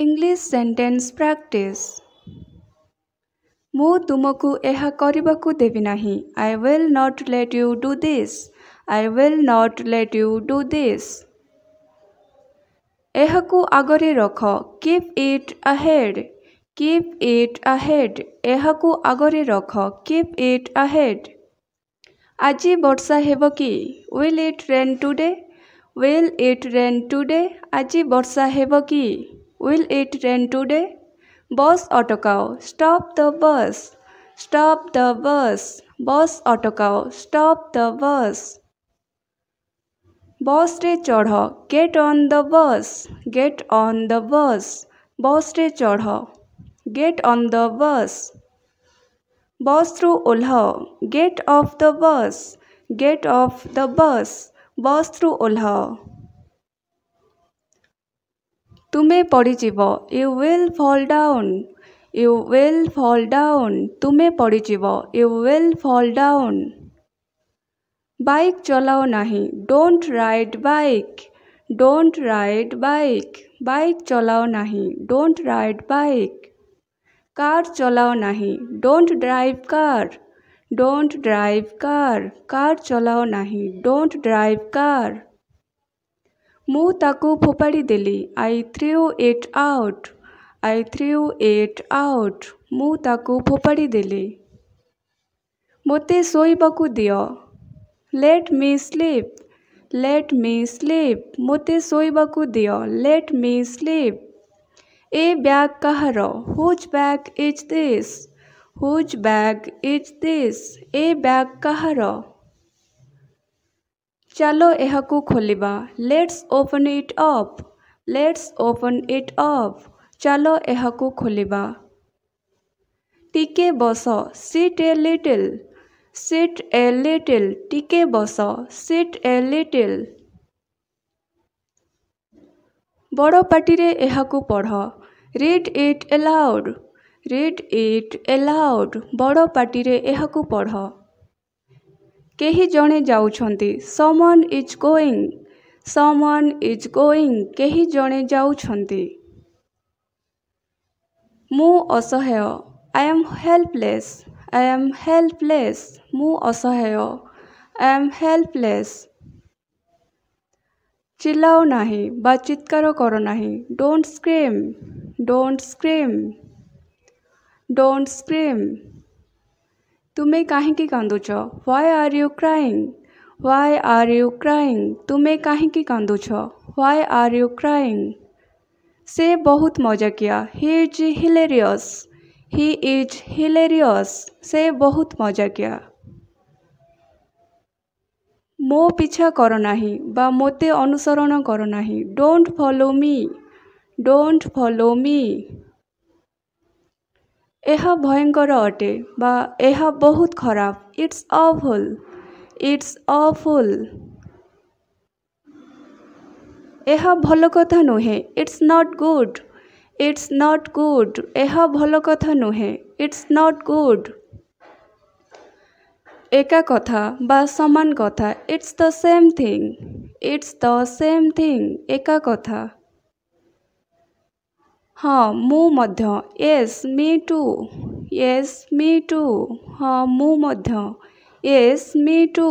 English sentence practice मु तुमको यह देवी ना I will not let you do this I will not let you do this यहक आगरे रख keep it ahead keep it ahead यह आगरे रख कीप इट अहेड आज वर्षा हे कि will it rain today will it rain today आज वर्षा हो कि Will it rain today? Boss Autocow, stop the bus. Stop the bus. Boss Autocow, stop the bus. Boss re chodho, get on the bus. Get on the bus. Boss re chodho, get on the bus. Boss through ulho, get off the bus. Get off the bus. Boss through ulho. तुम्हें पड़ीज you will fall down you will fall down तुम्हें पड़ीज you will fall down bike चलाओ नहीं don't ride bike don't ride bike bike चलाओ नहीं don't ride bike car चलाओ नहीं don't drive car don't drive car car चलाओ नहीं डोंट ड्राइव कार ताको फोपाड़ी देली I threw it out I threw it out ताको फोपाड़ी देली मत शोबू दि let me sleep late me sleep मत शोबू दि लेट मी स्लीप ए बैग कहार whose bag is this whose bag is this ए बैग कहार ଚାଲ ଏହାକୁ ଖୋଲିବା let's open it up let's open it up ଚାଲ ଏହାକୁ ଖୋଲିବା ଟିକେ ବସ sit a little sit a little ଟିକେ ବସ ସିଟ୍ ଏ ଲିଟିଲ୍ ବଡ଼ ପାଟିରେ ଏହାକୁ ପଢ଼ ରିଡ୍ ଇଟ୍ ଏଲାଉଡ୍ ରିଡ୍ ଇଟ୍ ଏଲାଉଡ୍ ବଡ଼ ପାଟିରେ ଏହାକୁ ପଢ଼ कहीं जड़े जामन is going someone is going कहीं जड़े जासह्य I am helpless I am helpless मु असहाय आई एम हेल्पलेस चिल्लाओ ना बा करना कर नहीं don't scream don't scream don't scream, don't scream. तुम्हें काहेकि କାନ୍ଦୁଛ why are you crying why are you crying ତୁମେ କାହିଁକି କାନ୍ଦୁଛ ହ୍ୱାଏ ଆର୍ ୟୁ କ୍ରାଇଂ ସେ ବହୁତ ମଜାକିଆ ହି ଇଜ୍ ହିଲେରିୟସ୍ ହି ଇଜ୍ ହିଲେରିୟସ୍ ସେ ବହୁତ ମଜାକିଆ ମୋ ପିଛା କର ନାହିଁ ବା ମୋତେ ଅନୁସରଣ କର ନାହିଁ don't follow me don't follow me ଏହା ଭୟଙ୍କର ଅଟେ ବା ଏହା ବହୁତ ଖରାପ ଇଟ୍ସ ଅଫୁଲ୍ ଇଟ୍ସ ଅଫୁଲ୍ ଏହା ଭଲ କଥା ନୁହେଁ it's not good it's not good ଏହା ଭଲ କଥା ନୁହେଁ ଇଟ୍ସ ନଟ୍ ଗୁଡ଼୍ ଏକା କଥା ବା ସମାନ କଥା it's the same thing it's the same thing ଏକା କଥା ହଁ ମୁଁ ମଧ୍ୟ ୟେସ୍ ମି ଟୁ ୟେସ୍ ମି ଟୁ ହଁ ମୁଁ ମଧ୍ୟ ୟେସ୍ ମି ଟୁ